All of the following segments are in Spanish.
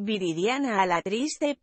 Viridiana a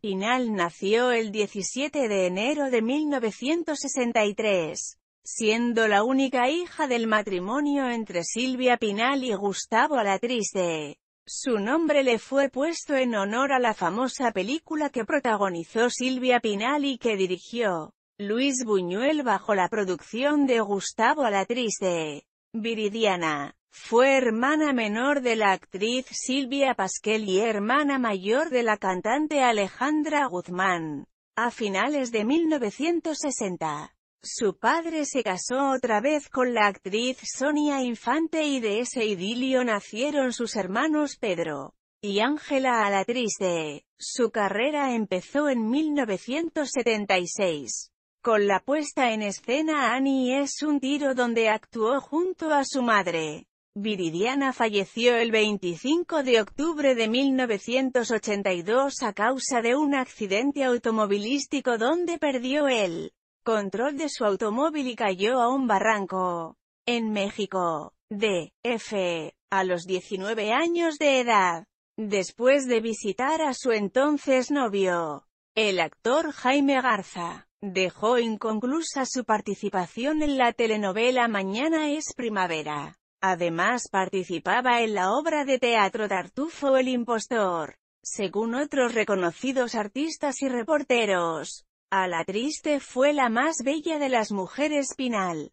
Pinal nació el 17 de enero de 1963, siendo la única hija del matrimonio entre Silvia Pinal y Gustavo Alatriste. Su nombre le fue puesto en honor a la famosa película que protagonizó Silvia Pinal y que dirigió Luis Buñuel bajo la producción de Gustavo Alatriste. Viridiana fue hermana menor de la actriz Silvia Pasquel y hermana mayor de la cantante Alejandra Guzmán. A finales de 1960, su padre se casó otra vez con la actriz Sonia Infante y de ese idilio nacieron sus hermanos Pedro y Ángela a la triste. Su carrera empezó en 1976. Con la puesta en escena Annie es un tiro donde actuó junto a su madre. Viridiana falleció el 25 de octubre de 1982 a causa de un accidente automovilístico donde perdió el control de su automóvil y cayó a un barranco. En México, D.F., a los 19 años de edad, después de visitar a su entonces novio, el actor Jaime Garza dejó inconclusa su participación en la telenovela Mañana es Primavera. Además participaba en la obra de teatro Tartufo el impostor, según otros reconocidos artistas y reporteros. A la triste fue la más bella de las mujeres Pinal.